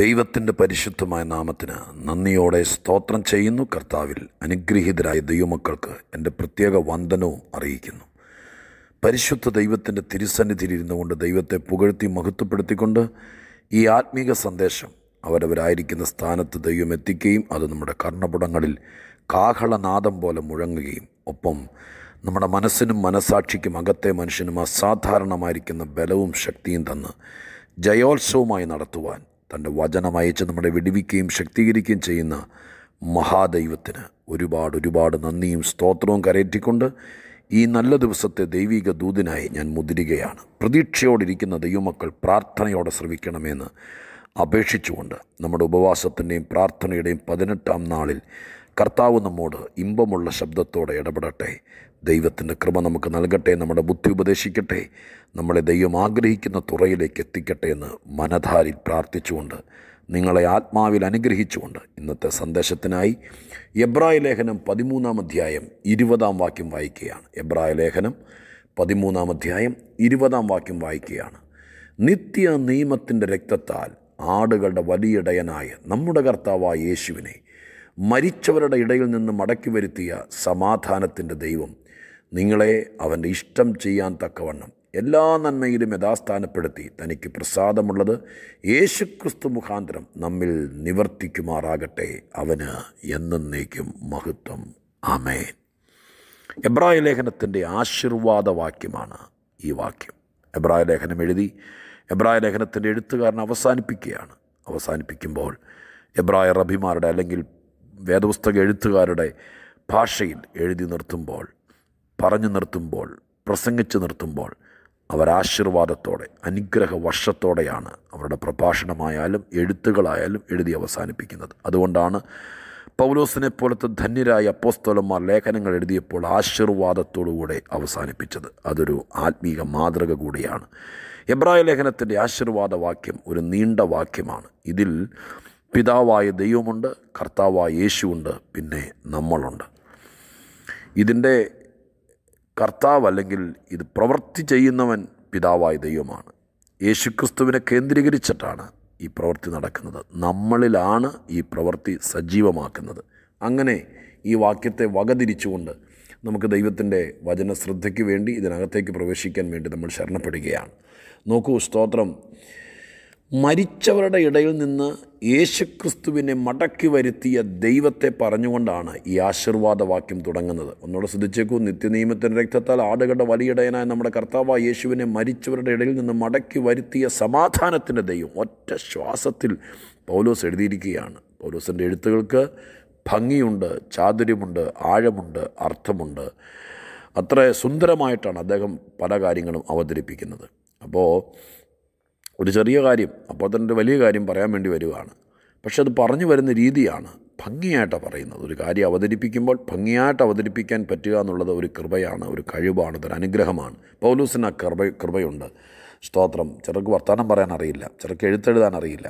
ദൈവത്തിൻ്റെ പരിശുദ്ധമായ നാമത്തിന് നന്ദിയോടെ സ്തോത്രം ചെയ്യുന്നു കർത്താവിൽ അനുഗ്രഹീതരായ ദൈവമക്കൾക്ക് എൻ്റെ പ്രത്യേക വന്ദനവും അറിയിക്കുന്നു പരിശുദ്ധ ദൈവത്തിൻ്റെ തിരുസന്നിധിയിൽ കൊണ്ട് ദൈവത്തെ പുകഴ്ത്തി മഹത്വപ്പെടുത്തിക്കൊണ്ട് ഈ ആത്മീക സന്ദേശം അവരവരായിരിക്കുന്ന സ്ഥാനത്ത് ദൈവം എത്തിക്കുകയും അത് നമ്മുടെ കർണപുടങ്ങളിൽ കാഹളനാദം പോലെ മുഴങ്ങുകയും ഒപ്പം നമ്മുടെ മനസ്സിനും മനസാക്ഷിക്കും അകത്തെ മനുഷ്യനും അസാധാരണമായിരിക്കുന്ന ബലവും ശക്തിയും തന്ന് ജയോത്സവമായി നടത്തുവാൻ തൻ്റെ വചനം അയച്ച് നമ്മളെ വെടിവിക്കുകയും ശക്തീകരിക്കുകയും ചെയ്യുന്ന മഹാദൈവത്തിന് ഒരുപാട് ഒരുപാട് നന്ദിയും സ്തോത്രവും കരയറ്റിക്കൊണ്ട് ഈ നല്ല ദിവസത്തെ ദൈവിക ദൂതിനായി ഞാൻ മുതിരുകയാണ് പ്രതീക്ഷയോടിരിക്കുന്ന ദൈവമക്കൾ പ്രാർത്ഥനയോടെ ശ്രമിക്കണമെന്ന് അപേക്ഷിച്ചുകൊണ്ട് നമ്മുടെ ഉപവാസത്തിൻ്റെയും പ്രാർത്ഥനയുടെയും പതിനെട്ടാം നാളിൽ കർത്താവ് നമ്മോട് ഇമ്പമുള്ള ശബ്ദത്തോടെ ഇടപെടട്ടെ ദൈവത്തിൻ്റെ കൃപ നമുക്ക് നൽകട്ടെ നമ്മുടെ ബുദ്ധി ഉപദേശിക്കട്ടെ നമ്മളെ ദൈവം ആഗ്രഹിക്കുന്ന തുറയിലേക്ക് എത്തിക്കട്ടെ എന്ന് മനധാരിൽ പ്രാർത്ഥിച്ചുകൊണ്ട് നിങ്ങളെ ആത്മാവിൽ അനുഗ്രഹിച്ചുകൊണ്ട് ഇന്നത്തെ സന്ദേശത്തിനായി എബ്രായ ലേഖനം പതിമൂന്നാം അധ്യായം ഇരുപതാം വാക്യം വായിക്കുകയാണ് എബ്രായ ലേഖനം പതിമൂന്നാം അധ്യായം ഇരുപതാം വാക്യം വായിക്കുകയാണ് നിത്യ നിയമത്തിൻ്റെ രക്തത്താൽ ആടുകളുടെ വലിയിടയനായ നമ്മുടെ കർത്താവായ യേശുവിനെ മരിച്ചവരുടെ ഇടയിൽ നിന്ന് മടക്കി വരുത്തിയ സമാധാനത്തിൻ്റെ ദൈവം നിങ്ങളെ അവൻ്റെ ഇഷ്ടം ചെയ്യാൻ തക്കവണ്ണം എല്ലാ നന്മയിലും യഥാസ്ഥാനപ്പെടുത്തി തനിക്ക് പ്രസാദമുള്ളത് യേശുക്രിസ്തു മുഖാന്തരം നമ്മിൽ നിവർത്തിക്കുമാറാകട്ടെ അവന് എന്നേക്കും മഹത്വം ആമേ എബ്രായ ലേഖനത്തിൻ്റെ ആശീർവാദവാക്യമാണ് ഈ വാക്യം എബ്രായ ലേഖനം എഴുതി എബ്രായ ലേഖനത്തിൻ്റെ എഴുത്തുകാരൻ അവസാനിപ്പിക്കുകയാണ് അവസാനിപ്പിക്കുമ്പോൾ എബ്രായ റബിമാരുടെ അല്ലെങ്കിൽ വേദപുസ്തക എഴുത്തുകാരുടെ ഭാഷയിൽ എഴുതി നിർത്തുമ്പോൾ പറഞ്ഞു നിർത്തുമ്പോൾ പ്രസംഗിച്ചു നിർത്തുമ്പോൾ അവർ ആശീർവാദത്തോടെ അനുഗ്രഹ വർഷത്തോടെയാണ് അവരുടെ പ്രഭാഷണമായാലും എഴുത്തുകളായാലും എഴുതി അവസാനിപ്പിക്കുന്നത് അതുകൊണ്ടാണ് പൗലോസിനെ പോലത്തെ ധന്യരായ അപ്പോസ്തോലന്മാർ ലേഖനങ്ങൾ എഴുതിയപ്പോൾ ആശീർവാദത്തോടുകൂടെ അവസാനിപ്പിച്ചത് അതൊരു ആത്മീക മാതൃക കൂടിയാണ് എബ്രായ ലേഖനത്തിൻ്റെ ആശീർവാദ വാക്യം ഒരു നീണ്ട വാക്യമാണ് ഇതിൽ പിതാവായ ദൈവമുണ്ട് കർത്താവായ യേശുവുണ്ട് പിന്നെ നമ്മളുണ്ട് ഇതിൻ്റെ കർത്താവ് അല്ലെങ്കിൽ ഇത് പ്രവൃത്തി ചെയ്യുന്നവൻ പിതാവായ ദൈവമാണ് യേശുക്രിസ്തുവിനെ കേന്ദ്രീകരിച്ചിട്ടാണ് ഈ പ്രവൃത്തി നടക്കുന്നത് നമ്മളിലാണ് ഈ പ്രവൃത്തി സജീവമാക്കുന്നത് അങ്ങനെ ഈ വാക്യത്തെ വകതിരിച്ചുകൊണ്ട് നമുക്ക് ദൈവത്തിൻ്റെ വചനശ്രദ്ധയ്ക്ക് വേണ്ടി ഇതിനകത്തേക്ക് പ്രവേശിക്കാൻ വേണ്ടി നമ്മൾ ശരണപ്പെടുകയാണ് നോക്കൂ സ്തോത്രം മരിച്ചവരുടെ ഇടയിൽ നിന്ന് യേശുക്രിസ്തുവിനെ മടക്കി വരുത്തിയ ദൈവത്തെ പറഞ്ഞുകൊണ്ടാണ് ഈ ആശീർവാദവാക്യം തുടങ്ങുന്നത് ഒന്നുകൂടെ ശ്രദ്ധിച്ചേക്കൂ നിത്യനിയമത്തിൻ്റെ രക്തത്താൽ ആടുകളുടെ വലിയിടയനായ നമ്മുടെ കർത്താവ് യേശുവിനെ മരിച്ചവരുടെ ഇടയിൽ നിന്ന് മടക്കി വരുത്തിയ സമാധാനത്തിൻ്റെ ദൈവം ഒറ്റ ശ്വാസത്തിൽ പൗലോസ് എഴുതിയിരിക്കുകയാണ് പൗലോസിൻ്റെ എഴുത്തുകൾക്ക് ഭംഗിയുണ്ട് ചാതുര്യമുണ്ട് ആഴമുണ്ട് അർത്ഥമുണ്ട് അത്ര സുന്ദരമായിട്ടാണ് അദ്ദേഹം പല കാര്യങ്ങളും അവതരിപ്പിക്കുന്നത് അപ്പോൾ ഒരു ചെറിയ കാര്യം അപ്പോൾ തന്നെ ഒരു വലിയ കാര്യം പറയാൻ വേണ്ടി വരുവാണ് പക്ഷെ അത് പറഞ്ഞു വരുന്ന രീതിയാണ് ഭംഗിയായിട്ടാണ് പറയുന്നത് ഒരു കാര്യം അവതരിപ്പിക്കുമ്പോൾ ഭംഗിയായിട്ട് അവതരിപ്പിക്കാൻ പറ്റുക എന്നുള്ളത് ഒരു കൃപയാണ് ഒരു കഴിവാണ് ഒരു അനുഗ്രഹമാണ് പൗലൂസിന് ആ കൃപ കൃപയുണ്ട് സ്തോത്രം ചിലർക്ക് വർത്തമാനം പറയാൻ അറിയില്ല ചിലർക്ക് എഴുത്തെഴുതാൻ അറിയില്ല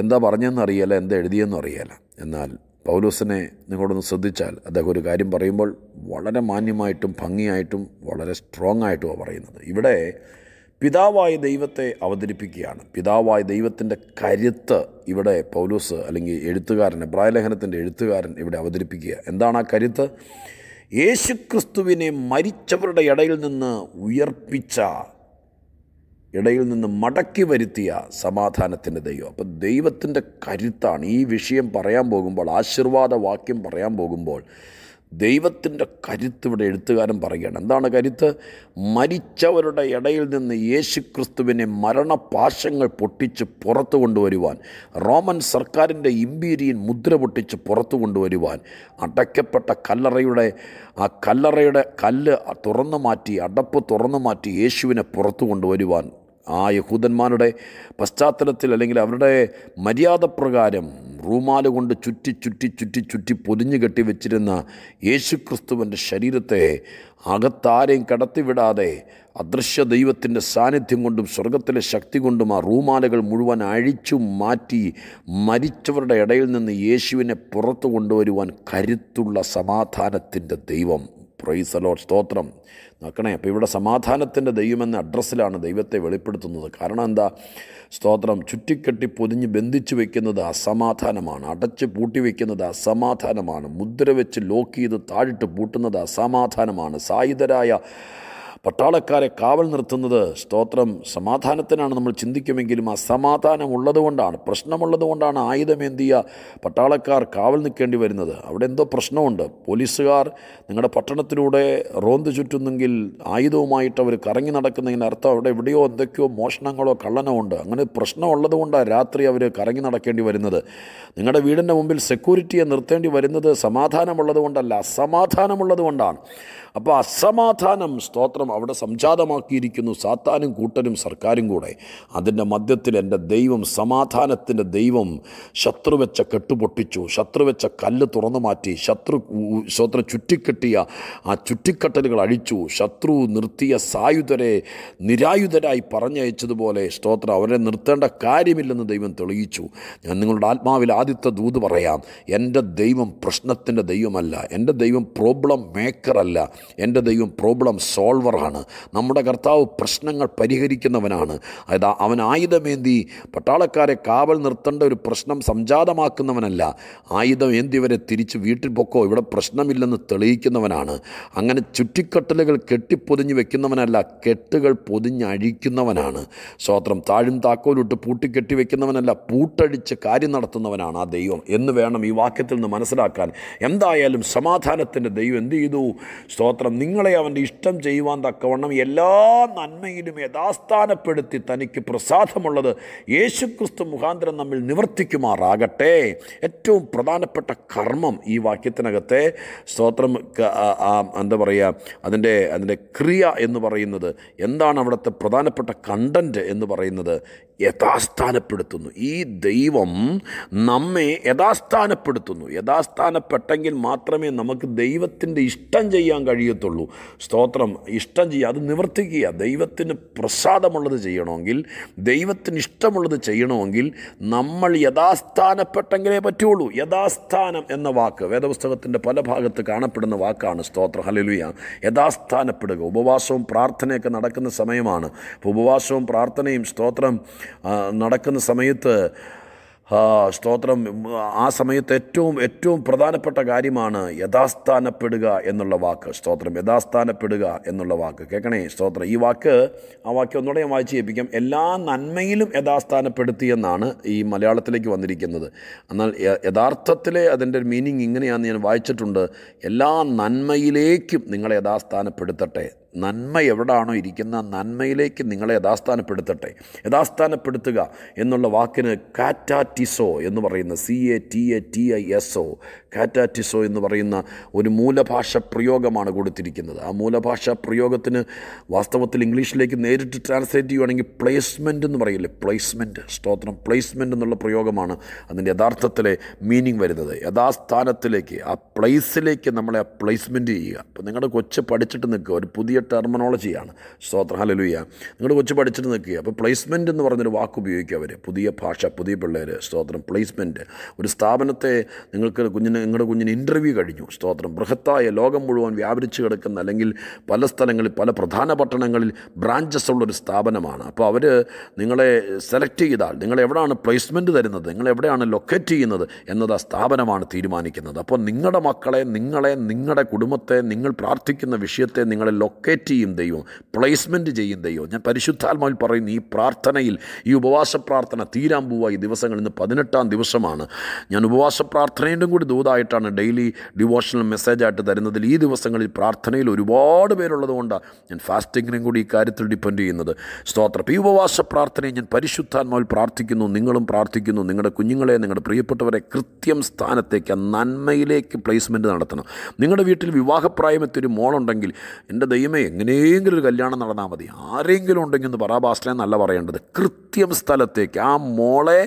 എന്താ പറഞ്ഞതെന്ന് അറിയില്ല എന്താ എഴുതിയെന്നും അറിയില്ല എന്നാൽ പൗലൂസിനെ നിങ്ങളൊന്ന് ശ്രദ്ധിച്ചാൽ അദ്ദേഹം ഒരു കാര്യം പറയുമ്പോൾ വളരെ മാന്യമായിട്ടും ഭംഗിയായിട്ടും വളരെ സ്ട്രോങ് ആയിട്ടുമാണ് പറയുന്നത് ഇവിടെ പിതാവായ ദൈവത്തെ അവതരിപ്പിക്കുകയാണ് പിതാവായ ദൈവത്തിൻ്റെ കരുത്ത് ഇവിടെ പൗലൂസ് അല്ലെങ്കിൽ എഴുത്തുകാരൻ ലേഖനത്തിൻ്റെ എഴുത്തുകാരൻ ഇവിടെ അവതരിപ്പിക്കുക എന്താണ് ആ കരുത്ത് യേശുക്രിസ്തുവിനെ മരിച്ചവരുടെ ഇടയിൽ നിന്ന് ഉയർപ്പിച്ച ഇടയിൽ നിന്ന് മടക്കി വരുത്തിയ സമാധാനത്തിൻ്റെ ദൈവം അപ്പം ദൈവത്തിൻ്റെ കരുത്താണ് ഈ വിഷയം പറയാൻ പോകുമ്പോൾ ആശീർവാദ വാക്യം പറയാൻ പോകുമ്പോൾ ദൈവത്തിൻ്റെ കരുത്ത് ഇവിടെ എഴുത്തുകാരൻ പറയുകയാണ് എന്താണ് കരുത്ത് മരിച്ചവരുടെ ഇടയിൽ നിന്ന് യേശു ക്രിസ്തുവിനെ മരണപാശങ്ങൾ പൊട്ടിച്ച് പുറത്തു കൊണ്ടുവരുവാൻ റോമൻ സർക്കാരിൻ്റെ ഇമ്പീരിയൻ മുദ്ര പൊട്ടിച്ച് പുറത്തു കൊണ്ടുവരുവാൻ അടയ്ക്കപ്പെട്ട കല്ലറയുടെ ആ കല്ലറയുടെ കല്ല് തുറന്നു മാറ്റി അടപ്പ് തുറന്നു മാറ്റി യേശുവിനെ പുറത്തു കൊണ്ടുവരുവാൻ ആ യഹൂദന്മാരുടെ പശ്ചാത്തലത്തിൽ അല്ലെങ്കിൽ അവരുടെ മര്യാദ പ്രകാരം റൂമാല കൊണ്ട് ചുറ്റി ചുറ്റി ചുറ്റി ചുറ്റി പൊതിഞ്ഞു കെട്ടി വെച്ചിരുന്ന യേശുക്രിസ്തുവിൻ്റെ ശരീരത്തെ അകത്താരെയും കടത്തിവിടാതെ അദൃശ്യ ദൈവത്തിൻ്റെ സാന്നിധ്യം കൊണ്ടും സ്വർഗത്തിലെ ശക്തി കൊണ്ടും ആ റൂമാലകൾ മുഴുവൻ അഴിച്ചു മാറ്റി മരിച്ചവരുടെ ഇടയിൽ നിന്ന് യേശുവിനെ പുറത്തു കൊണ്ടുവരുവാൻ കരുത്തുള്ള സമാധാനത്തിൻ്റെ ദൈവം ലോഡ് സ്തോത്രം നോക്കണേ അപ്പോൾ ഇവിടെ സമാധാനത്തിൻ്റെ ദൈവമെന്ന അഡ്രസ്സിലാണ് ദൈവത്തെ വെളിപ്പെടുത്തുന്നത് കാരണം എന്താ സ്തോത്രം ചുറ്റിക്കെട്ടി പൊതിഞ്ഞ് ബന്ധിച്ചു വയ്ക്കുന്നത് അസമാധാനമാണ് അടച്ച് പൂട്ടി വയ്ക്കുന്നത് അസമാധാനമാണ് മുദ്ര വെച്ച് ലോക്ക് ചെയ്ത് താഴിട്ട് പൂട്ടുന്നത് അസമാധാനമാണ് സായുധരായ പട്ടാളക്കാരെ കാവൽ നിർത്തുന്നത് സ്തോത്രം സമാധാനത്തിനാണ് നമ്മൾ ചിന്തിക്കുമെങ്കിലും അസമാധാനം ഉള്ളതുകൊണ്ടാണ് പ്രശ്നമുള്ളതുകൊണ്ടാണ് ആയുധമേന്തിയ പട്ടാളക്കാർ കാവൽ നിൽക്കേണ്ടി വരുന്നത് അവിടെ എന്തോ പ്രശ്നമുണ്ട് പോലീസുകാർ നിങ്ങളുടെ പട്ടണത്തിലൂടെ റോന്ത് ചുറ്റുന്നെങ്കിൽ ആയുധവുമായിട്ട് അവർ കറങ്ങി നടക്കുന്നതിന് അർത്ഥം അവിടെ എവിടെയോ എന്തൊക്കെയോ മോഷണങ്ങളോ കള്ളനോ ഉണ്ട് അങ്ങനെ പ്രശ്നമുള്ളതുകൊണ്ടാണ് രാത്രി അവർ കറങ്ങി നടക്കേണ്ടി വരുന്നത് നിങ്ങളുടെ വീടിൻ്റെ മുമ്പിൽ സെക്യൂരിറ്റിയെ നിർത്തേണ്ടി വരുന്നത് സമാധാനമുള്ളതുകൊണ്ടല്ല അസമാധാനമുള്ളതുകൊണ്ടാണ് അപ്പോൾ അസമാധാനം സ്തോത്രം അവിടെ സംജാതമാക്കിയിരിക്കുന്നു സാത്താനും കൂട്ടരും സർക്കാരും കൂടെ അതിൻ്റെ മധ്യത്തിൽ എൻ്റെ ദൈവം സമാധാനത്തിൻ്റെ ദൈവം ശത്രു വെച്ച കെട്ടുപൊട്ടിച്ചു ശത്രു വെച്ച കല്ല് തുറന്നു മാറ്റി ശത്രു സ്തോത്രം ചുറ്റിക്കെട്ടിയ ആ ചുറ്റിക്കെട്ടലുകൾ അഴിച്ചു ശത്രു നിർത്തിയ സായുധരെ നിരായുധരായി പറഞ്ഞയച്ചതുപോലെ സ്തോത്രം അവരെ നിർത്തേണ്ട കാര്യമില്ലെന്ന് ദൈവം തെളിയിച്ചു ഞാൻ നിങ്ങളുടെ ആത്മാവിൽ ആദ്യത്തെ ദൂത് പറയാം എൻ്റെ ദൈവം പ്രശ്നത്തിൻ്റെ ദൈവമല്ല എൻ്റെ ദൈവം പ്രോബ്ലം മേക്കറല്ല എൻ്റെ ദൈവം പ്രോബ്ലം സോൾവറാണ് നമ്മുടെ കർത്താവ് പ്രശ്നങ്ങൾ പരിഹരിക്കുന്നവനാണ് അതായത് അവൻ ആയുധമേന്തി പട്ടാളക്കാരെ കാവൽ നിർത്തേണ്ട ഒരു പ്രശ്നം സംജാതമാക്കുന്നവനല്ല ആയുധം വരെ തിരിച്ച് വീട്ടിൽ പൊക്കോ ഇവിടെ പ്രശ്നമില്ലെന്ന് തെളിയിക്കുന്നവനാണ് അങ്ങനെ ചുറ്റിക്കെട്ടലുകൾ കെട്ടിപ്പൊതിഞ്ഞ് വെക്കുന്നവനല്ല കെട്ടുകൾ പൊതിഞ്ഞഴിക്കുന്നവനാണ് സ്വാത്രം താഴും താക്കോലിട്ട് പൂട്ടിക്കെട്ടി വെക്കുന്നവനല്ല പൂട്ടടിച്ച് കാര്യം നടത്തുന്നവനാണ് ആ ദൈവം എന്ന് വേണം ഈ വാക്യത്തിൽ നിന്ന് മനസ്സിലാക്കാൻ എന്തായാലും സമാധാനത്തിൻ്റെ ദൈവം എന്ത് ചെയ്തു സ്തോത്രം നിങ്ങളെ അവൻ്റെ ഇഷ്ടം ചെയ്യുവാൻ തക്കവണ്ണം എല്ലാ നന്മയിലും യഥാസ്ഥാനപ്പെടുത്തി തനിക്ക് പ്രസാദമുള്ളത് യേശുക്രിസ്തു മുഖാന്തരം നമ്മിൽ നിവർത്തിക്കുമാറാകട്ടെ ഏറ്റവും പ്രധാനപ്പെട്ട കർമ്മം ഈ വാക്യത്തിനകത്തെ സ്തോത്രം എന്താ പറയുക അതിൻ്റെ അതിൻ്റെ ക്രിയ എന്ന് പറയുന്നത് എന്താണ് അവിടുത്തെ പ്രധാനപ്പെട്ട കണ്ടൻറ്റ് എന്ന് പറയുന്നത് യഥാസ്ഥാനപ്പെടുത്തുന്നു ഈ ദൈവം നമ്മെ യഥാസ്ഥാനപ്പെടുത്തുന്നു യഥാസ്ഥാനപ്പെട്ടെങ്കിൽ മാത്രമേ നമുക്ക് ദൈവത്തിൻ്റെ ഇഷ്ടം ചെയ്യാൻ കഴിയൂ കഴിയത്തുള്ളൂ സ്തോത്രം ഇഷ്ടം ചെയ്യുക അത് നിവർത്തിക്കുക ദൈവത്തിന് പ്രസാദമുള്ളത് ചെയ്യണമെങ്കിൽ ദൈവത്തിന് ഇഷ്ടമുള്ളത് ചെയ്യണമെങ്കിൽ നമ്മൾ യഥാസ്ഥാനപ്പെട്ടെങ്കിലേ പറ്റുള്ളൂ യഥാസ്ഥാനം എന്ന വാക്ക് വേദപുസ്തകത്തിൻ്റെ പല ഭാഗത്ത് കാണപ്പെടുന്ന വാക്കാണ് സ്തോത്രം ഹലലുയ യഥാസ്ഥാനപ്പെടുക ഉപവാസവും പ്രാർത്ഥനയൊക്കെ നടക്കുന്ന സമയമാണ് ഉപവാസവും പ്രാർത്ഥനയും സ്തോത്രം നടക്കുന്ന സമയത്ത് സ്തോത്രം ആ സമയത്ത് ഏറ്റവും ഏറ്റവും പ്രധാനപ്പെട്ട കാര്യമാണ് യഥാസ്ഥാനപ്പെടുക എന്നുള്ള വാക്ക് സ്തോത്രം യഥാസ്ഥാനപ്പെടുക എന്നുള്ള വാക്ക് കേൾക്കണേ സ്തോത്രം ഈ വാക്ക് ആ വാക്ക് ഒന്നുകൂടെ ഞാൻ വായിച്ച് ചെയ്യിപ്പിക്കാം എല്ലാ നന്മയിലും യഥാസ്ഥാനപ്പെടുത്തി എന്നാണ് ഈ മലയാളത്തിലേക്ക് വന്നിരിക്കുന്നത് എന്നാൽ യഥാർത്ഥത്തിലെ അതിൻ്റെ മീനിങ് ഇങ്ങനെയാണെന്ന് ഞാൻ വായിച്ചിട്ടുണ്ട് എല്ലാ നന്മയിലേക്കും നിങ്ങളെ യഥാസ്ഥാനപ്പെടുത്തട്ടെ നന്മ എവിടാണോ ഇരിക്കുന്ന നന്മയിലേക്ക് നിങ്ങളെ യഥാസ്ഥാനപ്പെടുത്തട്ടെ യഥാസ്ഥാനപ്പെടുത്തുക എന്നുള്ള വാക്കിന് കാറ്റാറ്റിസോ എന്ന് പറയുന്ന C A T A T I S O കാറ്റാറ്റിസോ എന്ന് പറയുന്ന ഒരു മൂലഭാഷ പ്രയോഗമാണ് കൊടുത്തിരിക്കുന്നത് ആ മൂലഭാഷ പ്രയോഗത്തിന് വാസ്തവത്തിൽ ഇംഗ്ലീഷിലേക്ക് നേരിട്ട് ട്രാൻസ്ലേറ്റ് ചെയ്യുകയാണെങ്കിൽ പ്ലേസ്മെൻ്റ് എന്ന് പറയില്ലേ പ്ലേസ്മെൻറ്റ് സ്തോത്രം പ്ലേസ്മെൻ്റ് എന്നുള്ള പ്രയോഗമാണ് അതിൻ്റെ യഥാർത്ഥത്തിലെ മീനിങ് വരുന്നത് യഥാസ്ഥാനത്തിലേക്ക് ആ പ്ലേസിലേക്ക് നമ്മളെ ആ പ്ലേസ്മെൻറ്റ് ചെയ്യുക അപ്പോൾ നിങ്ങളുടെ കൊച്ച് പഠിച്ചിട്ട് നിൽക്കുക ഒരു പുതിയ പുതിയ ടെർമിനോളജിയാണ് സ്തോത്ര ഹലലുയ്യ നിങ്ങൾ കൊച്ചു പഠിച്ചിട്ട് നിൽക്കുക അപ്പോൾ പ്ലേസ്മെൻറ്റ് എന്ന് പറഞ്ഞൊരു വാക്ക് ഉപയോഗിക്കുക അവർ പുതിയ ഭാഷ പുതിയ പിള്ളേർ സ്തോത്രം പ്ലേസ്മെൻറ്റ് ഒരു സ്ഥാപനത്തെ നിങ്ങൾക്ക് കുഞ്ഞിന് നിങ്ങളുടെ കുഞ്ഞിന് ഇൻ്റർവ്യൂ കഴിഞ്ഞു സ്തോത്രം ബൃഹത്തായ ലോകം മുഴുവൻ വ്യാപരിച്ച് കിടക്കുന്ന അല്ലെങ്കിൽ പല സ്ഥലങ്ങളിൽ പല പ്രധാന പട്ടണങ്ങളിൽ ബ്രാഞ്ചസ് ഉള്ളൊരു സ്ഥാപനമാണ് അപ്പോൾ അവർ നിങ്ങളെ സെലക്ട് ചെയ്താൽ നിങ്ങൾ എവിടെയാണ് പ്ലേസ്മെൻറ്റ് തരുന്നത് നിങ്ങൾ എവിടെയാണ് ലൊക്കേറ്റ് ചെയ്യുന്നത് എന്നത് ആ സ്ഥാപനമാണ് തീരുമാനിക്കുന്നത് അപ്പോൾ നിങ്ങളുടെ മക്കളെ നിങ്ങളെ നിങ്ങളുടെ കുടുംബത്തെ നിങ്ങൾ പ്രാർത്ഥിക്കുന്ന വിഷയത്തെ നിങ്ങളെ ലൊക്കേറ്റ് ലൊക്കേറ്റ് ചെയ്യും ദൈവം പ്ലേസ്മെൻറ്റ് ചെയ്യും ദൈവം ഞാൻ പരിശുദ്ധാത്മാവിൽ പറയുന്നു ഈ പ്രാർത്ഥനയിൽ ഈ ഉപവാസ പ്രാർത്ഥന തീരാൻ പോവുക ഈ ദിവസങ്ങൾ ഇന്ന് പതിനെട്ടാം ദിവസമാണ് ഞാൻ ഉപവാസ പ്രാർത്ഥനയുടെ കൂടി ദൂതായിട്ടാണ് ഡെയിലി ഡിവോഷണൽ മെസ്സേജായിട്ട് തരുന്നതിൽ ഈ ദിവസങ്ങളിൽ പ്രാർത്ഥനയിൽ ഒരുപാട് പേരുള്ളതുകൊണ്ട് ഞാൻ ഫാസ്റ്റിങ്ങിനും കൂടി ഈ കാര്യത്തിൽ ഡിപ്പെൻഡ് ചെയ്യുന്നത് സ്തോത്രം ഈ ഉപവാസ പ്രാർത്ഥനയെ ഞാൻ പരിശുദ്ധാത്മാവിൽ പ്രാർത്ഥിക്കുന്നു നിങ്ങളും പ്രാർത്ഥിക്കുന്നു നിങ്ങളുടെ കുഞ്ഞുങ്ങളെ നിങ്ങളുടെ പ്രിയപ്പെട്ടവരെ കൃത്യം സ്ഥാനത്തേക്ക് നന്മയിലേക്ക് പ്ലേസ്മെൻറ്റ് നടത്തണം നിങ്ങളുടെ വീട്ടിൽ വിവാഹപ്രായമെത്തിയൊരു മോളുണ്ടെങ്കിൽ എൻ്റെ ദൈവമേ എങ്ങനെയെങ്കിലും ഒരു കല്യാണം നടന്നാൽ മതി ആരെങ്കിലും ഉണ്ടെങ്കിൽ ഒന്ന് പറ പാസ്റ്ററെ എന്നല്ല പറയേണ്ടത് കൃത്യം സ്ഥലത്തേക്ക് ആ മോളെ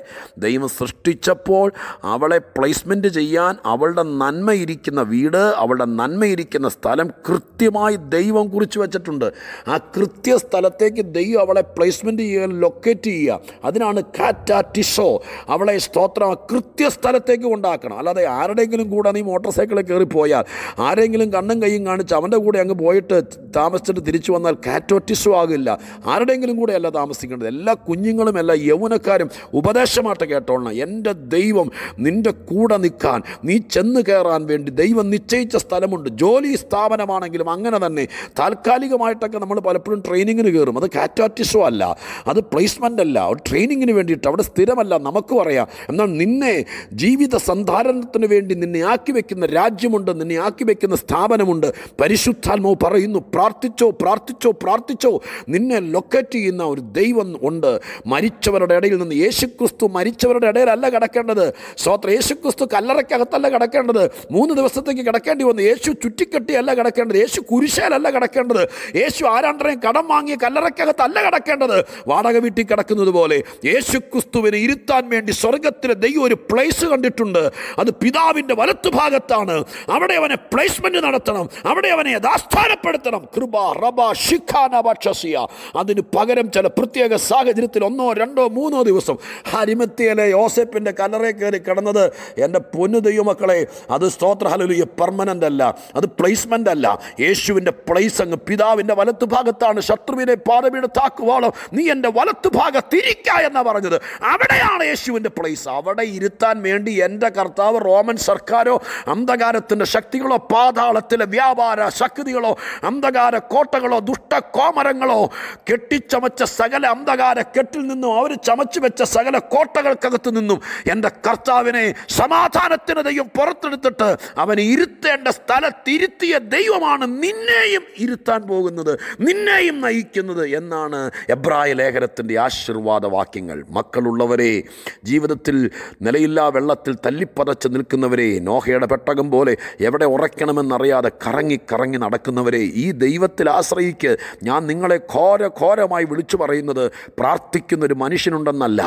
ദൈവം സൃഷ്ടിച്ചപ്പോൾ അവളെ പ്ലേസ്മെൻറ്റ് ചെയ്യാൻ അവളുടെ നന്മയിരിക്കുന്ന വീട് അവളുടെ നന്മയിരിക്കുന്ന സ്ഥലം കൃത്യമായി ദൈവം കുറിച്ച് വെച്ചിട്ടുണ്ട് ആ കൃത്യ സ്ഥലത്തേക്ക് ദൈവം അവളെ പ്ലേസ്മെൻറ്റ് ചെയ്യുക ലൊക്കേറ്റ് ചെയ്യുക അതിനാണ് കാറ്റാറ്റിഷോ അവളെ സ്തോത്രം കൃത്യ സ്ഥലത്തേക്ക് കൊണ്ടാക്കണം അല്ലാതെ ആരുടെയെങ്കിലും കൂടെ നീ മോട്ടോർ സൈക്കിളിൽ കയറി പോയാൽ ആരെങ്കിലും കണ്ണും കയ്യും കാണിച്ച് അവൻ്റെ കൂടെ അങ്ങ് പോയിട്ട് താമസിച്ചിട്ട് തിരിച്ചു വന്നാൽ കാറ്റോറ്റിസും ആകില്ല ആരുടെയെങ്കിലും കൂടെ അല്ല താമസിക്കേണ്ടത് എല്ലാ കുഞ്ഞുങ്ങളും എല്ലാ യൗവനക്കാരും ഉപദേശമായിട്ട് കേട്ടോളണം എൻ്റെ ദൈവം നിൻ്റെ കൂടെ നിൽക്കാൻ നീ ചെന്ന് കയറാൻ വേണ്ടി ദൈവം നിശ്ചയിച്ച സ്ഥലമുണ്ട് ജോലി സ്ഥാപനമാണെങ്കിലും അങ്ങനെ തന്നെ താൽക്കാലികമായിട്ടൊക്കെ നമ്മൾ പലപ്പോഴും ട്രെയിനിങ്ങിന് കയറും അത് കാറ്റോറ്റിസോ അല്ല അത് പ്ലേസ്മെൻ്റ് അല്ല ട്രെയിനിങ്ങിന് വേണ്ടിയിട്ട് അവിടെ സ്ഥിരമല്ല നമുക്ക് പറയാം എന്നാൽ നിന്നെ ജീവിത സന്ധാരണത്തിന് വേണ്ടി നിന്നെ ആക്കി വയ്ക്കുന്ന രാജ്യമുണ്ട് നിന്നെ ആക്കി വയ്ക്കുന്ന സ്ഥാപനമുണ്ട് പരിശുദ്ധാത്മാവ് പറയുന്നു പ്രാർത്ഥന പ്രാർത്ഥിച്ചോ പ്രാർത്ഥിച്ചോ പ്രാർത്ഥിച്ചോ നിന്നെ ലൊക്കേറ്റ് ചെയ്യുന്ന ഒരു ദൈവം ഉണ്ട് മരിച്ചവരുടെ ഇടയിൽ നിന്ന് യേശുക്രിസ്തു മരിച്ചവരുടെ ഇടയിലല്ല കിടക്കേണ്ടത് സ്വത്ര യേശുക്രിസ്തു കല്ലറയ്ക്കകത്തല്ല കിടക്കേണ്ടത് മൂന്ന് ദിവസത്തേക്ക് കിടക്കേണ്ടി വന്നു യേശു ചുറ്റിക്കെട്ടിയല്ല കിടക്കേണ്ടത് യേശു കുരിശാലല്ല കിടക്കേണ്ടത് യേശു ആരാണ്ടനെയും കടം വാങ്ങിയ കല്ലറയ്ക്കകത്തല്ല കിടക്കേണ്ടത് വാടക വീട്ടിൽ കിടക്കുന്നത് പോലെ യേശുക്രിസ്തുവിനെ ഇരുത്താൻ വേണ്ടി സ്വർഗത്തിലെ ദൈവം ഒരു പ്ലേസ് കണ്ടിട്ടുണ്ട് അത് പിതാവിൻ്റെ വലത്തുഭാഗത്താണ് അവിടെ അവനെ പ്ലേസ്മെൻറ്റ് നടത്തണം അവിടെ അവനെ യഥാസ്ഥാനപ്പെടുത്തണം കൃപ റബ ഷിഖാന അതിന് പകരം ചില പ്രത്യേക സാഹചര്യത്തിൽ ഒന്നോ രണ്ടോ മൂന്നോ ദിവസം ഹരിമത്തിയിലെ യോസെപ്പിൻ്റെ കലറെ കയറി കിടന്നത് എൻ്റെ പൊന്നു ദൈവമക്കളെ അത് സ്തോത്ര ഹലലുയ പെർമനൻ്റ് അല്ല അത് പ്ലേസ്മെൻ്റ് അല്ല യേശുവിൻ്റെ പ്ലേസ് അങ്ങ് പിതാവിൻ്റെ വലത്തു ഭാഗത്താണ് ശത്രുവിനെ പാതവിയുടെ താക്കുവാളോ നീ എൻ്റെ വലത്തു തിരിക്ക എന്നാണ് പറഞ്ഞത് അവിടെയാണ് യേശുവിൻ്റെ പ്ലേസ് അവിടെ ഇരുത്താൻ വേണ്ടി എൻ്റെ കർത്താവ് റോമൻ സർക്കാരോ അന്ധകാരത്തിൻ്റെ ശക്തികളോ പാതാളത്തിലെ വ്യാപാര ശക്തികളോ അന്ധകാര അന്ധകാര കോട്ടകളോ ദുഷ്ടകോമരങ്ങളോ കെട്ടിച്ചമച്ച സകല അന്ധകാര കെട്ടിൽ നിന്നും അവർ ചമച്ചു വെച്ച സകല കോട്ടകൾക്കകത്തു നിന്നും എൻ്റെ കർത്താവിനെ സമാധാനത്തിന് ദൈവം പുറത്തെടുത്തിട്ട് അവൻ ഇരുത്തേണ്ട സ്ഥലത്തിരുത്തിയ ദൈവമാണ് നിന്നെയും ഇരുത്താൻ പോകുന്നത് നിന്നെയും നയിക്കുന്നത് എന്നാണ് എബ്രായ ലേഖനത്തിൻ്റെ ആശീർവാദ വാക്യങ്ങൾ മക്കളുള്ളവരെ ജീവിതത്തിൽ നിലയില്ലാ വെള്ളത്തിൽ തല്ലിപ്പതച്ച് നിൽക്കുന്നവരെ നോഹയുടെ പെട്ടകം പോലെ എവിടെ ഉറയ്ക്കണമെന്നറിയാതെ കറങ്ങി കറങ്ങി നടക്കുന്നവരെ ഈ ദൈവം ദൈവത്തിൽ ആശ്രയിക്ക് ഞാൻ നിങ്ങളെ ഘോര ഘോരമായി വിളിച്ചു പറയുന്നത് പ്രാർത്ഥിക്കുന്നൊരു മനുഷ്യനുണ്ടെന്നല്ല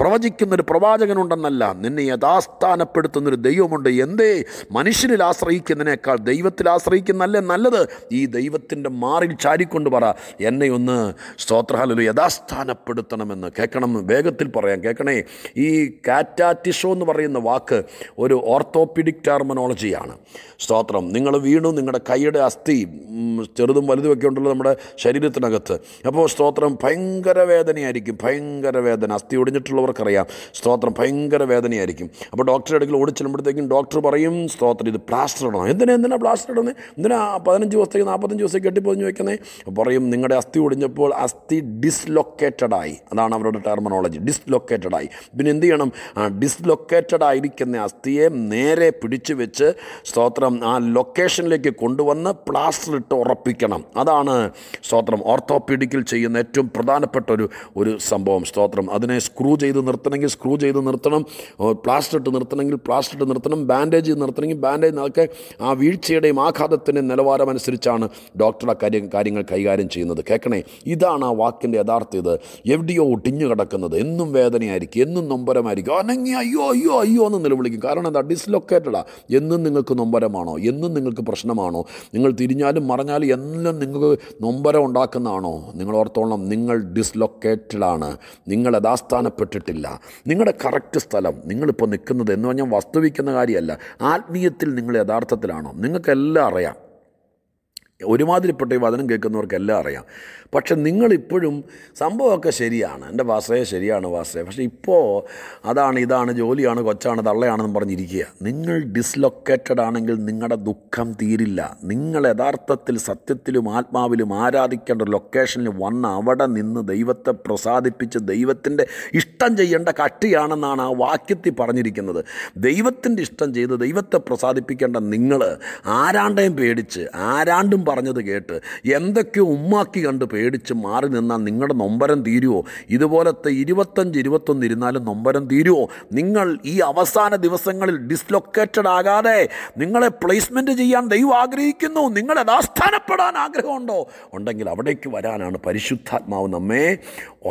പ്രവചിക്കുന്നൊരു പ്രവാചകനുണ്ടെന്നല്ല നിന്നെ യഥാസ്ഥാനപ്പെടുത്തുന്നൊരു ദൈവമുണ്ട് എന്തേ മനുഷ്യനിൽ ആശ്രയിക്കുന്നതിനേക്കാൾ ദൈവത്തിൽ ആശ്രയിക്കുന്നല്ലേ നല്ലത് ഈ ദൈവത്തിൻ്റെ മാറിൽ ചാരിക്കൊണ്ട് പറ എന്നെ ഒന്ന് സ്തോത്രഹാലൊരു യഥാസ്ഥാനപ്പെടുത്തണമെന്ന് കേൾക്കണം വേഗത്തിൽ പറയാം കേൾക്കണേ ഈ കാറ്റാറ്റിഷോ എന്ന് പറയുന്ന വാക്ക് ഒരു ഓർത്തോപ്പിഡിക് ടെർമിനോളജിയാണ് സ്തോത്രം നിങ്ങൾ വീണു നിങ്ങളുടെ കൈയുടെ അസ്ഥി ചെറുതും വലുതുമൊക്കെ ഉണ്ടല്ലോ നമ്മുടെ ശരീരത്തിനകത്ത് അപ്പോൾ സ്തോത്രം ഭയങ്കര വേദനയായിരിക്കും ഭയങ്കര വേദന അസ്ഥി ഒടിഞ്ഞിട്ടുള്ളവർക്കറിയാം സ്തോത്രം ഭയങ്കര വേദനയായിരിക്കും അപ്പോൾ ഡോക്ടറെ അടുക്കൽ ഓടിച്ചെല്ലുമ്പോഴത്തേക്കും ഡോക്ടർ പറയും സ്തോത്രം ഇത് പ്ലാസ്റ്റർ ഇടണം എന്തിനാ എന്തിനാ പ്ലാസ്റ്റർ ഇടുന്നത് എന്തിനാ പതിനഞ്ച് ദിവസത്തേക്ക് നാൽപ്പത്തഞ്ച് ദിവസം കെട്ടിപ്പൊതിഞ്ഞ് അപ്പോൾ പറയും നിങ്ങളുടെ അസ്ഥി ഒടിഞ്ഞപ്പോൾ അസ്ഥി ഡിസ്ലൊക്കേറ്റഡായി അതാണ് അവരുടെ ടെർമിനോളജി ഡിസ്ലൊക്കേറ്റഡായി പിന്നെ എന്ത് ചെയ്യണം ആ ആയിരിക്കുന്ന അസ്ഥിയെ നേരെ പിടിച്ചു വെച്ച് സ്തോത്രം ആ ലൊക്കേഷനിലേക്ക് കൊണ്ടുവന്ന് പ്ലാസ്റ്റർ ഇട്ട് ഉറപ്പിക്കും ഉപയോഗിക്കണം അതാണ് സ്തോത്രം ഓർത്തോപീഡിക്കിൽ ചെയ്യുന്ന ഏറ്റവും പ്രധാനപ്പെട്ട ഒരു ഒരു സംഭവം സ്തോത്രം അതിനെ സ്ക്രൂ ചെയ്ത് നിർത്തണമെങ്കിൽ സ്ക്രൂ ചെയ്ത് നിർത്തണം പ്ലാസ്റ്റർ ഇട്ട് നിർത്തണമെങ്കിൽ പ്ലാസ്റ്റർ ഇട്ട് നിർത്തണം ബാൻഡേജ് ചെയ്ത് നിർത്തണമെങ്കിൽ ബാൻഡേജ് അതൊക്കെ ആ വീഴ്ചയുടെയും ആഘാതത്തിൻ്റെയും നിലവാരം അനുസരിച്ചാണ് ഡോക്ടറുടെ ആ കാര്യം കാര്യങ്ങൾ കൈകാര്യം ചെയ്യുന്നത് കേൾക്കണേ ഇതാണ് ആ വാക്കിൻ്റെ യഥാർത്ഥ ഇത് എവിടെയോ ഒടിഞ്ഞു കിടക്കുന്നത് എന്നും വേദനയായിരിക്കും എന്നും നൊമ്പരമായിരിക്കും അല്ലെങ്കിൽ അയ്യോ അയ്യോ അയ്യോ എന്ന് നിലവിളിക്കും കാരണം അത് ഡിസ്ലൊക്കേറ്റഡാ എന്നും നിങ്ങൾക്ക് നൊമ്പരമാണോ എന്നും നിങ്ങൾക്ക് പ്രശ്നമാണോ നിങ്ങൾ തിരിഞ്ഞാലും മറഞ്ഞാലും എല്ലാം നിങ്ങൾക്ക് നൊമ്പരം ഉണ്ടാക്കുന്നതാണോ നിങ്ങൾ ഓർത്തോളം നിങ്ങൾ ഡിസ്ലൊക്കേറ്റഡാണ് നിങ്ങൾ യഥാസ്ഥാനപ്പെട്ടിട്ടില്ല നിങ്ങളുടെ കറക്റ്റ് സ്ഥലം നിങ്ങളിപ്പോൾ നിൽക്കുന്നത് എന്ന് പറഞ്ഞാൽ വസ്തുവിക്കുന്ന കാര്യമല്ല ആത്മീയത്തിൽ നിങ്ങൾ യഥാർത്ഥത്തിലാണോ നിങ്ങൾക്കെല്ലാം അറിയാം ഒരുമാതിരിപ്പെട്ട ഈ വചനം കേൾക്കുന്നവർക്കെല്ലാം അറിയാം പക്ഷെ നിങ്ങളിപ്പോഴും സംഭവമൊക്കെ ശരിയാണ് എൻ്റെ വാസയെ ശരിയാണ് വാസയെ പക്ഷെ ഇപ്പോൾ അതാണ് ഇതാണ് ജോലിയാണ് കൊച്ചാണ് തള്ളയാണെന്ന് പറഞ്ഞിരിക്കുക നിങ്ങൾ ഡിസ്ലൊക്കേറ്റഡ് ആണെങ്കിൽ നിങ്ങളുടെ ദുഃഖം തീരില്ല നിങ്ങൾ യഥാർത്ഥത്തിൽ സത്യത്തിലും ആത്മാവിലും ആരാധിക്കേണ്ട ലൊക്കേഷനിൽ വന്ന് അവിടെ നിന്ന് ദൈവത്തെ പ്രസാദിപ്പിച്ച് ദൈവത്തിൻ്റെ ഇഷ്ടം ചെയ്യേണ്ട കട്ടിയാണെന്നാണ് ആ വാക്യത്തിൽ പറഞ്ഞിരിക്കുന്നത് ദൈവത്തിൻ്റെ ഇഷ്ടം ചെയ്ത് ദൈവത്തെ പ്രസാദിപ്പിക്കേണ്ട നിങ്ങൾ ആരാണ്ടേയും പേടിച്ച് ആരാണ്ടും പറഞ്ഞത് കേട്ട് എന്തൊക്കെ ഉമ്മാക്കി കണ്ട് പേടിച്ച് മാറി നിന്നാൽ നിങ്ങളുടെ നൊമ്പരം തീരുമോ ഇതുപോലത്തെ ഇരുപത്തഞ്ച് ഇരുപത്തൊന്ന് ഇരുന്നാലും നൊമ്പരം തീരുമോ നിങ്ങൾ ഈ അവസാന ദിവസങ്ങളിൽ ഡിസ്ലൊക്കേറ്റഡ് ആകാതെ നിങ്ങളെ പ്ലേസ്മെൻ്റ് ചെയ്യാൻ ദൈവം ആഗ്രഹിക്കുന്നു നിങ്ങൾ യഥാസ്ഥാനപ്പെടാൻ ആഗ്രഹമുണ്ടോ ഉണ്ടെങ്കിൽ അവിടേക്ക് വരാനാണ് പരിശുദ്ധാത്മാവ് നമ്മെ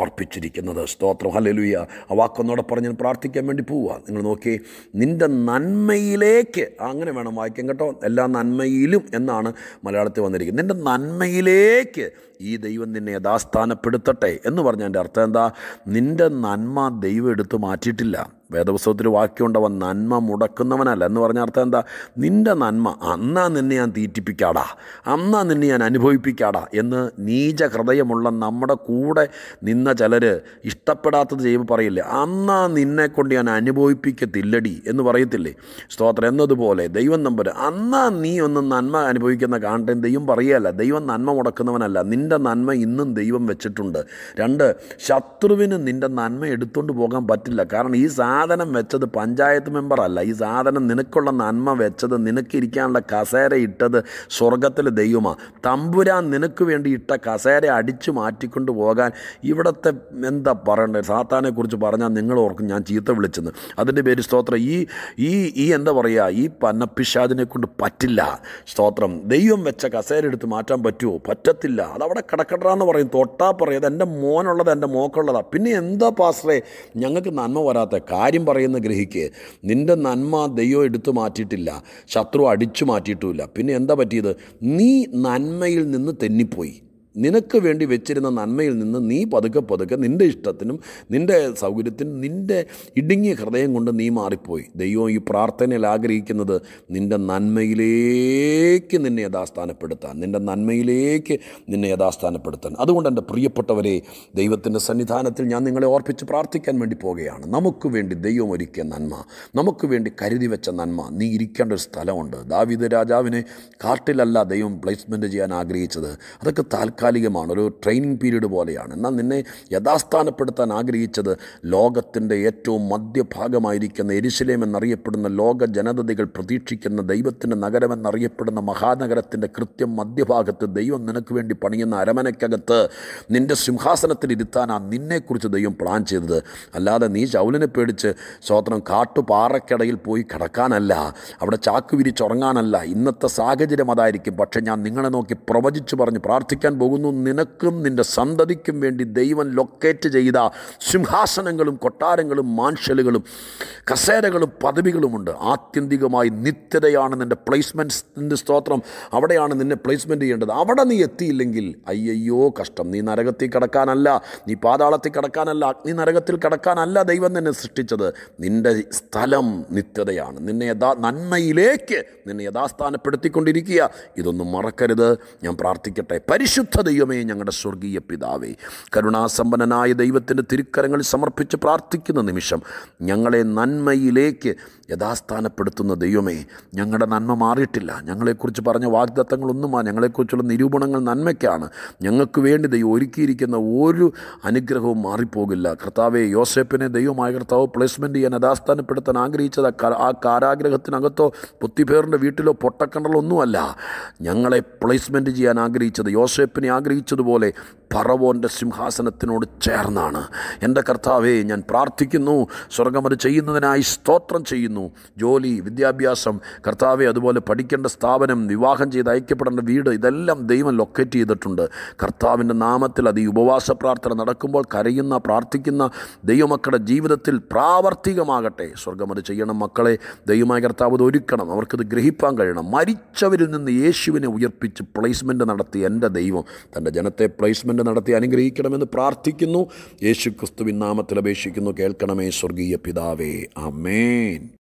ഓർപ്പിച്ചിരിക്കുന്നത് സ്തോത്രം ഹലലുയ ആ വാക്കൊന്നോടെ പറഞ്ഞ് പ്രാർത്ഥിക്കാൻ വേണ്ടി പോവുക നിങ്ങൾ നോക്കി നിൻ്റെ നന്മയിലേക്ക് അങ്ങനെ വേണം വായിക്കാൻ കേട്ടോ എല്ലാ നന്മയിലും എന്നാണ് മലയാളത്തിൽ വന്നിരിക്കുന്നത് നിൻ്റെ നന്മയിലേക്ക് ഈ ദൈവം നിന്നെ യഥാസ്ഥാനപ്പെടുത്തട്ടെ എന്ന് പറഞ്ഞതിൻ്റെ അർത്ഥം എന്താ നിൻ്റെ നന്മ ദൈവം എടുത്തു മാറ്റിയിട്ടില്ല വേദപുസ്തകത്തിൽ വാക്യമുണ്ടവൻ നന്മ മുടക്കുന്നവനല്ല എന്ന് പറഞ്ഞ അർത്ഥം എന്താ നിൻ്റെ നന്മ അന്നാ നിന്നെ ഞാൻ തീറ്റിപ്പിക്കാടാ അന്നാ നിന്നെ ഞാൻ അനുഭവിപ്പിക്കാടാ എന്ന് നീച ഹൃദയമുള്ള നമ്മുടെ കൂടെ നിന്ന ചിലർ ഇഷ്ടപ്പെടാത്തത് ചെയ്യുമ്പോൾ പറയില്ലേ അന്നാ നിന്നെ കൊണ്ട് ഞാൻ അനുഭവിപ്പിക്കത്തില്ലടി എന്ന് പറയത്തില്ലേ സ്തോത്രം എന്നതുപോലെ ദൈവം നമ്പർ അന്നാ നീ ഒന്ന് നന്മ അനുഭവിക്കുന്ന കാണട്ടെ ദൈവം പറയുകയല്ല ദൈവം നന്മ മുടക്കുന്നവനല്ല നിൻ്റെ നന്മ ഇന്നും ദൈവം വെച്ചിട്ടുണ്ട് രണ്ട് ശത്രുവിന് നിൻ്റെ നന്മ എടുത്തുകൊണ്ട് പോകാൻ പറ്റില്ല കാരണം ഈ സാ സാധനം വെച്ചത് പഞ്ചായത്ത് മെമ്പറല്ല ഈ സാധനം നിനക്കുള്ള നന്മ വെച്ചത് നിനക്കിരിക്കാനുള്ള കസേര ഇട്ടത് സ്വർഗത്തിൽ ദൈവമാണ് തമ്പുരാൻ നിനക്ക് വേണ്ടി ഇട്ട കസേര അടിച്ചു മാറ്റിക്കൊണ്ട് പോകാൻ ഇവിടുത്തെ എന്താ പറയണ്ടത് സാത്താനെക്കുറിച്ച് പറഞ്ഞാൽ നിങ്ങൾ ഓർക്കും ഞാൻ ചീത്ത വിളിച്ചെന്ന് അതിൻ്റെ പേര് സ്തോത്രം ഈ ഈ ഈ എന്താ പറയുക ഈ പന്നപ്പിഷാദിനെ കൊണ്ട് പറ്റില്ല സ്തോത്രം ദൈവം വെച്ച കസേര എടുത്ത് മാറ്റാൻ പറ്റുമോ പറ്റത്തില്ല അതവിടെ എന്ന് പറയും തൊട്ടാ പറയും അത് എൻ്റെ മോനുള്ളത് എൻ്റെ മോക്കുള്ളതാണ് പിന്നെ എന്താ പാസ്റ്ററെ ഞങ്ങൾക്ക് നന്മ വരാത്ത കാര്യം കാര്യം പറയുന്ന ഗ്രഹിക്ക് നിൻ്റെ നന്മ ദൈവം എടുത്തു മാറ്റിയിട്ടില്ല ശത്രു അടിച്ചു മാറ്റിയിട്ടുമില്ല പിന്നെ എന്താ പറ്റിയത് നീ നന്മയിൽ നിന്ന് തെന്നിപ്പോയി നിനക്ക് വേണ്ടി വെച്ചിരുന്ന നന്മയിൽ നിന്ന് നീ പതുക്കെ പതുക്കെ നിൻ്റെ ഇഷ്ടത്തിനും നിൻ്റെ സൗകര്യത്തിനും നിൻ്റെ ഇടുങ്ങിയ ഹൃദയം കൊണ്ട് നീ മാറിപ്പോയി ദൈവം ഈ പ്രാർത്ഥനയിൽ ആഗ്രഹിക്കുന്നത് നിൻ്റെ നന്മയിലേക്ക് നിന്നെ യഥാസ്ഥാനപ്പെടുത്താൻ നിൻ്റെ നന്മയിലേക്ക് നിന്നെ യഥാസ്ഥാനപ്പെടുത്താൻ അതുകൊണ്ട് എൻ്റെ പ്രിയപ്പെട്ടവരെ ദൈവത്തിൻ്റെ സന്നിധാനത്തിൽ ഞാൻ നിങ്ങളെ ഓർപ്പിച്ച് പ്രാർത്ഥിക്കാൻ വേണ്ടി പോവുകയാണ് നമുക്ക് വേണ്ടി ദൈവം ഒരുക്കിയ നന്മ നമുക്ക് വേണ്ടി കരുതി വെച്ച നന്മ നീ ഇരിക്കേണ്ട ഒരു സ്ഥലമുണ്ട് ദാവിദ രാജാവിനെ കാട്ടിലല്ല ദൈവം പ്ലേസ്മെൻറ്റ് ചെയ്യാൻ ആഗ്രഹിച്ചത് അതൊക്കെ താൽക്കാലം താൽക്കാലികമാണ് ഒരു ട്രെയിനിങ് പീരീഡ് പോലെയാണ് എന്നാൽ നിന്നെ യഥാസ്ഥാനപ്പെടുത്താൻ ആഗ്രഹിച്ചത് ലോകത്തിൻ്റെ ഏറ്റവും മധ്യഭാഗമായിരിക്കുന്ന എരിശിലേം എന്നറിയപ്പെടുന്ന ലോക ജനതതികൾ പ്രതീക്ഷിക്കുന്ന ദൈവത്തിൻ്റെ നഗരമെന്നറിയപ്പെടുന്ന മഹാനഗരത്തിൻ്റെ കൃത്യം മധ്യഭാഗത്ത് ദൈവം നിനക്ക് വേണ്ടി പണിയുന്ന അരമനയ്ക്കകത്ത് നിൻ്റെ സിംഹാസനത്തിൽ ഇരുത്താനാണ് നിന്നെക്കുറിച്ച് ദൈവം പ്ലാൻ ചെയ്തത് അല്ലാതെ നീ ചൗലിനെ പേടിച്ച് സ്വോത്രം കാട്ടുപാറക്കടയിൽ പോയി കിടക്കാനല്ല അവിടെ ചാക്കുവിരിച്ചുറങ്ങാനല്ല ഇന്നത്തെ സാഹചര്യം അതായിരിക്കും പക്ഷേ ഞാൻ നിങ്ങളെ നോക്കി പ്രവചിച്ചു പറഞ്ഞ് പ്രാർത്ഥിക്കാൻ പോകുന്നു പോകുന്നു നിനക്കും നിൻ്റെ സന്തതിക്കും വേണ്ടി ദൈവം ലൊക്കേറ്റ് ചെയ്ത സിംഹാസനങ്ങളും കൊട്ടാരങ്ങളും മാൻഷലുകളും കസേരകളും പദവികളുമുണ്ട് ആത്യന്തികമായി നിത്യതയാണ് നിൻ്റെ പ്ലേസ്മെൻറ്റ് സ്തോത്രം അവിടെയാണ് നിന്നെ പ്ലേസ്മെൻറ്റ് ചെയ്യേണ്ടത് അവിടെ നീ എത്തിയില്ലെങ്കിൽ അയ്യയ്യോ കഷ്ടം നീ നരകത്തിൽ കടക്കാനല്ല നീ പാതാളത്തിൽ കടക്കാനല്ല അഗ്നി നരകത്തിൽ കടക്കാനല്ല ദൈവം നിന്നെ സൃഷ്ടിച്ചത് നിൻ്റെ സ്ഥലം നിത്യതയാണ് നിന്നെ യഥാ നന്മയിലേക്ക് നിന്നെ യഥാസ്ഥാനപ്പെടുത്തിക്കൊണ്ടിരിക്കുക ഇതൊന്നും മറക്കരുത് ഞാൻ പ്രാർത്ഥിക്കട്ടെ പരിശുദ്ധ ദൈവമേ ഞങ്ങളുടെ സ്വർഗീയ പിതാവേ കരുണാസമ്പന്നനായ ദൈവത്തിൻ്റെ തിരുക്കരങ്ങളിൽ സമർപ്പിച്ച് പ്രാർത്ഥിക്കുന്ന നിമിഷം ഞങ്ങളെ നന്മയിലേക്ക് യഥാസ്ഥാനപ്പെടുത്തുന്ന ദൈവമേ ഞങ്ങളുടെ നന്മ മാറിയിട്ടില്ല ഞങ്ങളെക്കുറിച്ച് പറഞ്ഞ വാഗ്ദത്തങ്ങളൊന്നുമാണ് ഞങ്ങളെക്കുറിച്ചുള്ള നിരൂപണങ്ങൾ നന്മയ്ക്കാണ് ഞങ്ങൾക്ക് വേണ്ടി ദൈവം ഒരുക്കിയിരിക്കുന്ന ഒരു അനുഗ്രഹവും മാറിപ്പോകില്ല കർത്താവെ യോസേപ്പിനെ ദൈവമായ കർത്താവ് പ്ലേസ്മെൻറ്റ് ചെയ്യാൻ യഥാസ്ഥാനപ്പെടുത്താൻ ആഗ്രഹിച്ചത് ആ കാരാഗ്രഹത്തിനകത്തോ പുത്തിഫേറിൻ്റെ വീട്ടിലോ പൊട്ടക്കണ്ടലൊന്നുമല്ല ഞങ്ങളെ പ്ലേസ്മെൻറ്റ് ചെയ്യാൻ ആഗ്രഹിച്ചത് യോസേപ്പിനെ ആഗ്രഹിച്ചതുപോലെ പറവോൻ്റെ സിംഹാസനത്തിനോട് ചേർന്നാണ് എൻ്റെ കർത്താവെ ഞാൻ പ്രാർത്ഥിക്കുന്നു സ്വർഗം അത് ചെയ്യുന്നതിനായി സ്തോത്രം ചെയ്യുന്നു ജോലി വിദ്യാഭ്യാസം കർത്താവെ അതുപോലെ പഠിക്കേണ്ട സ്ഥാപനം വിവാഹം ചെയ്ത് അയക്കപ്പെടേണ്ട വീട് ഇതെല്ലാം ദൈവം ലൊക്കേറ്റ് ചെയ്തിട്ടുണ്ട് കർത്താവിൻ്റെ നാമത്തിൽ അത് ഈ ഉപവാസ പ്രാർത്ഥന നടക്കുമ്പോൾ കരയുന്ന പ്രാർത്ഥിക്കുന്ന ദൈവമക്കളുടെ ജീവിതത്തിൽ പ്രാവർത്തികമാകട്ടെ സ്വർഗം അത് ചെയ്യണം മക്കളെ ദൈവമായ കർത്താവ് അത് ഒരുക്കണം അവർക്കത് ഗ്രഹിപ്പാൻ കഴിയണം മരിച്ചവരിൽ നിന്ന് യേശുവിനെ ഉയർപ്പിച്ച് പ്ലേസ്മെൻറ്റ് നടത്തി എൻ്റെ ദൈവം തൻ്റെ ജനത്തെ പ്ലേസ്മെൻറ്റ് ഗവൺമെൻറ് നടത്തി അനുഗ്രഹിക്കണമെന്ന് പ്രാർത്ഥിക്കുന്നു യേശു ക്രിസ്തുവിൻ നാമത്തിൽ അപേക്ഷിക്കുന്നു കേൾക്കണമേ സ്വർഗീയ പിതാവേ അമേൻ